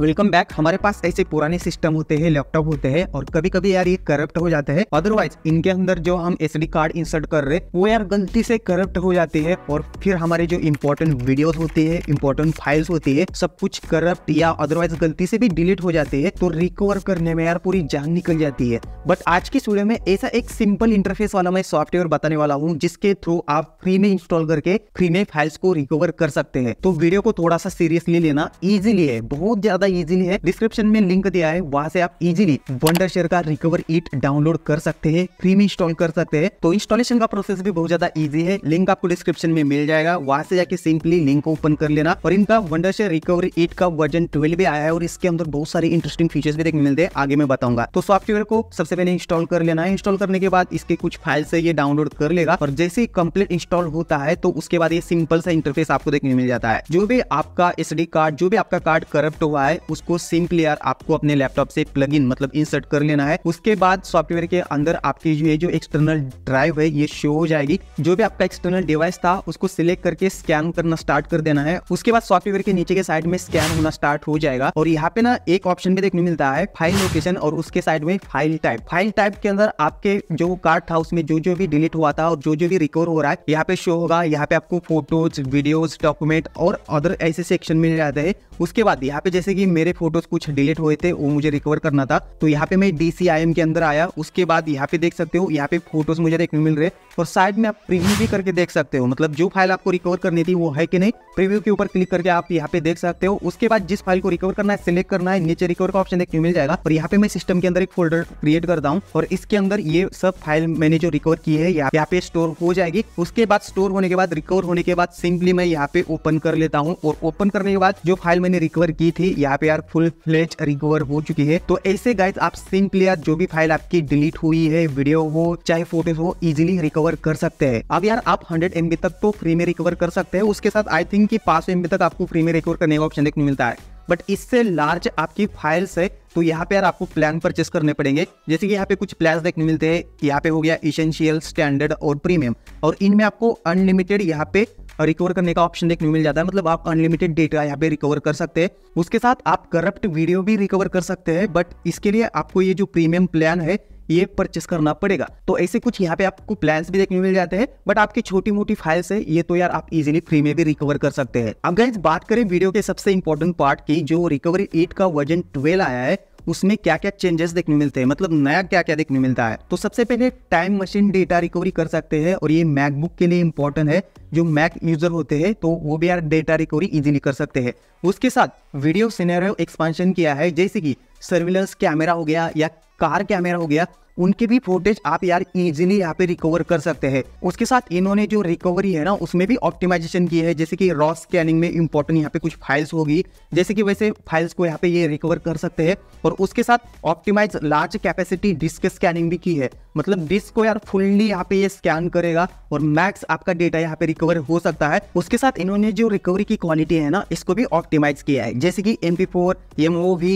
welcome back हमारे पास ऐसे पुराने सिस्टम होते हैं लैपटॉप होते हैं और कभी कभी यार ये करप्ट हो जाते हैं अदरवाइज इनके अंदर जो हम एस कार्ड इंसर्ट कर रहे वो यार गलती से करप्ट हो जाती है और फिर हमारे जो इम्पोर्टेंट वीडियोस होती है इम्पोर्टेंट फाइल्स होती है सब कुछ करप्ट या अदरवाइज गलती से भी डिलीट हो जाते हैं तो रिकवर करने में यार पूरी जान निकल जाती है बट आज की वीडियो में ऐसा एक सिंपल इंटरफेस वाला मैं सॉफ्टवेयर बताने वाला हूँ जिसके थ्रू आप फ्री में इंस्टॉल करके फ्री में फाइल्स को रिकवर कर सकते हैं तो वीडियो को थोड़ा सा सीरियसली लेना इजिली है बहुत ज्यादा इजीली है डिस्क्रिप्शन में लिंक दिया है वहां से आप इजीली वंडर शेयर का रिकवर इट डाउनलोड कर सकते हैं फ्री में इंस्टॉल कर सकते हैं तो इंस्टॉलेशन का प्रोसेस भी बहुत ज्यादा इजी है लिंक आपको डिस्क्रिप्शन में मिल जाएगा वहां से जाके सिंपली लिंक ओपन कर लेना और इनका वंडर शेयर रिकवरी इट का वर्जन ट्वेल्व भी आया है और इसके अंदर बहुत सारे इंटरेस्टिंग फीचर्स भी देखने मिलते हैं आगे मैं बताऊंगा तो सॉफ्टवेयर को सबसे पहले इंस्टॉल कर लेना है इंस्टॉल करने के बाद इसके कुछ फाइल से ये डाउनलोड कर लेगा और जैसे कंप्लीट इंस्टॉल होता है तो उसके बाद ये सिंपल सा इंटरफेस आपको देखने मिल जाता है जो भी आपका एस कार्ड जो भी आपका कार्ड करप्ट हुआ है उसको सिंपली यार आपको अपने लैपटॉप से प्लग इन मतलब इंसर्ट कर लेना है उसके बाद सॉफ्टवेयर के अंदर आपकी जो ये जो एक्सटर्नल ड्राइव है ये शो हो जाएगी जो भी आपका एक्सटर्नल डिवाइस था उसको सिलेक्ट करके स्कैन करना स्टार्ट कर देना है उसके बाद सॉफ्टवेयर के नीचे के साइड में स्कैन होना स्टार्ट हो जाएगा और यहाँ पे ना एक ऑप्शन भी देखने मिलता है फाइल लोकेशन और उसके साइड में फाइल टाइप फाइल टाइप के अंदर आपके जो कार्ड था उसमें जो जो भी डिलीट हुआ था और जो जो भी रिकवर हो रहा है यहाँ पे शो होगा यहाँ पे आपको फोटोज वीडियोज डॉक्यूमेंट और अदर ऐसे सेक्शन मिल जाते हैं उसके बाद यहाँ पे जैसे कि कि मेरे फोटोज कुछ डिलीट हुए थे वो मुझे रिकवर करना था तो यहाँ पे मैं डी के अंदर आया उसके बाद यहाँ पे देख सकते हो यहाँ पे फोटोज मुझे देखने मिल रहे और साइड में आप प्रीव्यू भी करके देख सकते हो मतलब जो फाइल आपको रिकवर करनी थी वो है कि नहीं प्रीव्यू के ऊपर क्लिक करके आप यहाँ पे देख सकते हो उसके बाद जिस फाइल को रिकवर करना है सिलेक्ट करना है नीचे रिकवर का ऑप्शन देखने मिल जाएगा और यहाँ पे मैं सिस्टम के अंदर एक फोल्डर क्रिएट करता हूँ और इसके अंदर ये सब फाइल मैंने जो रिकवर की है यहाँ पे स्टोर हो जाएगी उसके बाद स्टोर होने के बाद रिकवर होने के बाद सिंपली मैं यहाँ पे ओपन कर लेता हूँ और ओपन करने के बाद जो फाइल मैंने रिकवर की थी यहाँ पे यार फुल फ्लेज रिकवर हो चुकी है तो ऐसे गाइस आप सिंपली यार जो भी फाइल आपकी डिलीट हुई है वीडियो हो चाहे फोटोज हो इजिली रिकवर कर सकते हैं अब यार आप हंड्रेड एमबी तक तो फ्री में रिकवर कर सकते हैं उसके साथ आई थिंक की पांच एमबी तक आपको फ्री में रिकवर करने का ऑप्शन देखने मिलता है बट इससे लार्ज आपकी फाइल्स है तो यहाँ पे यार आपको प्लान परचेस करने पड़ेंगे जैसे कि यहाँ पे कुछ प्लान देखने मिलते हैं यहाँ पे हो गया इसेंशियल स्टैंडर्ड और प्रीमियम और इनमें आपको अनलिमिटेड यहाँ पे रिकवर करने का ऑप्शन देखने को मिल जाता है मतलब आप अनलिमिटेड डेटा यहाँ पे रिकवर कर सकते हैं उसके साथ आप करप्ट वीडियो भी रिकवर कर सकते हैं बट इसके लिए आपको ये जो प्रीमियम प्लान है ये परचेस करना पड़ेगा तो ऐसे कुछ यहाँ पे आपको प्लान्स भी देखने मिल जाते हैं बट आपकी छोटी मोटी फाइल्स है ये तो यार आप इजीली फ्री में भी रिकवर कर सकते हैं अब गाइज बात करें वीडियो के सबसे इंपॉर्टेंट पार्ट की जो रिकवरी एट का वर्जन ट्वेल्व आया है उसमें क्या क्या चेंजेस देखने मिलते हैं मतलब नया क्या क्या देखने मिलता है तो सबसे पहले टाइम मशीन डेटा रिकवरी कर सकते हैं और ये मैकबुक के लिए इंपॉर्टेंट है जो मैक यूजर होते हैं तो वो भी यार डेटा रिकवरी इजीली कर सकते हैं उसके साथ वीडियो सिनेरियो एक्सपांशन किया है जैसे कि सर्विलेंस कैमरा हो गया या कार कैमरा हो गया उनके भी फोटेज आप यार इजिली यहाँ पे रिकवर कर सकते हैं उसके साथ इन्होंने जो रिकवरी है ना उसमें भी ऑप्टिमाइजेशन की है जैसे कि रॉ स्कैनिंग में इंपॉर्टेंट यहाँ पे कुछ फाइल्स होगी जैसे कि वैसे फाइल्स को यहाँ पे ये रिकवर कर सकते हैं और उसके साथ optimize large capacity disk scanning भी की है मतलब डिस्क को यार फुल्ली यहाँ पे ये स्कैन करेगा और मैक्स आपका डेटा यहाँ पे रिकवर हो सकता है उसके साथ इन्होंने जो रिकवरी की क्वालिटी है ना इसको भी ऑप्टिमाइज किया है जैसे कि एम पी फोर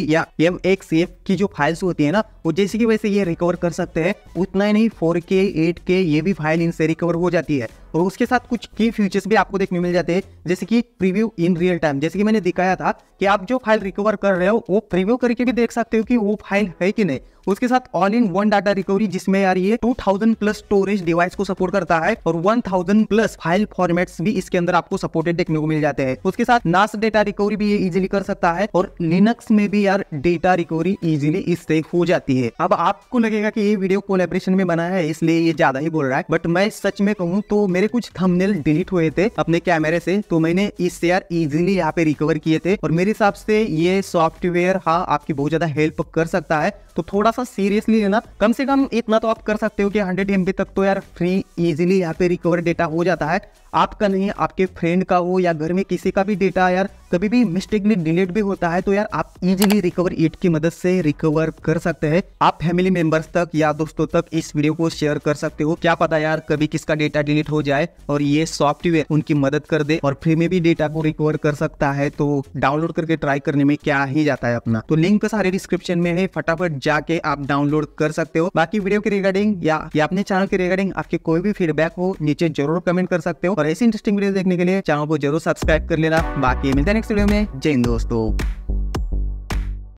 या एम की जो फाइल्स होती है ना वो जैसे कि वैसे ये रिकवर कर सकते हैं उतना ही नहीं फोर के एट के ये भी फाइल इनसे रिकवर हो जाती है और उसके साथ कुछ की फीचर्स भी आपको देखने मिल जाते हैं जैसे कि प्रीव्यू इन रियल टाइम जैसे कि मैंने दिखाया था कि आप जो फाइल रिकवर कर रहे हो वो प्रीव्यू करके भी देख सकते हो कि वो फाइल है कि नहीं उसके साथ all in one data recovery जिसमें यार ये 2000 प्लस स्टोरेज डिवाइस को सपोर्ट करता है और 1000 प्लस फाइल फॉर्मेट्स भी इसके अंदर आपको सपोर्टेड देखने को मिल जाते हैं उसके साथ नास डेटा रिकवरी भी ये इजिली कर सकता है और लिनक्स में भी यार डेटा रिकवरी इजिली इससे हो जाती है अब आपको लगेगा की ये वीडियो कोलेबरेशन में बना है इसलिए ये ज्यादा ही बोल रहा है बट मैं सच में कहूँ तो मेरे कुछ थमनेल डिलीट हुए थे अपने कैमरे से तो मैंने इससे यार इजिली यहाँ पे रिकवर किए थे और मेरे हिसाब से ये सॉफ्टवेयर हाँ आपकी बहुत ज्यादा हेल्प कर सकता है तो थोड़ा सा सीरियसली लेना कम से कम इतना तो आप कर सकते हो कि हंड्रेड एम तक तो यार फ्री इजिली यहाँ पे रिकवर डेटा हो जाता है आपका नहीं आपके फ्रेंड का हो या घर में किसी का भी डेटा यार कभी भी मिस्टेकली डिलीट भी होता है तो यार आप इजीली रिकवर इट की मदद से रिकवर कर सकते हैं आप फैमिली मेंबर्स तक या दोस्तों तक इस वीडियो को शेयर कर सकते हो क्या पता यार कभी किसका डेटा डिलीट हो जाए और ये सॉफ्टवेयर उनकी मदद कर दे और फ्री में भी डेटा को रिकवर कर सकता है तो डाउनलोड करके ट्राई करने में क्या ही जाता है अपना तो लिंक सारे डिस्क्रिप्शन में है फटाफट जाके आप डाउनलोड कर सकते हो बाकी वीडियो के रिगार्डिंग या, या अपने चैनल के रिगार्डिंग आपके कोई भी फीडबैक हो नीचे जरूर कमेंट कर सकते हो और ऐसी इंटरेस्टिंग वीडियो देखने के लिए चैनल को जरूर सब्सक्राइब कर लेना बाकी मिलते हैं नेक्स्ट वीडियो में जय हिंद दोस्तों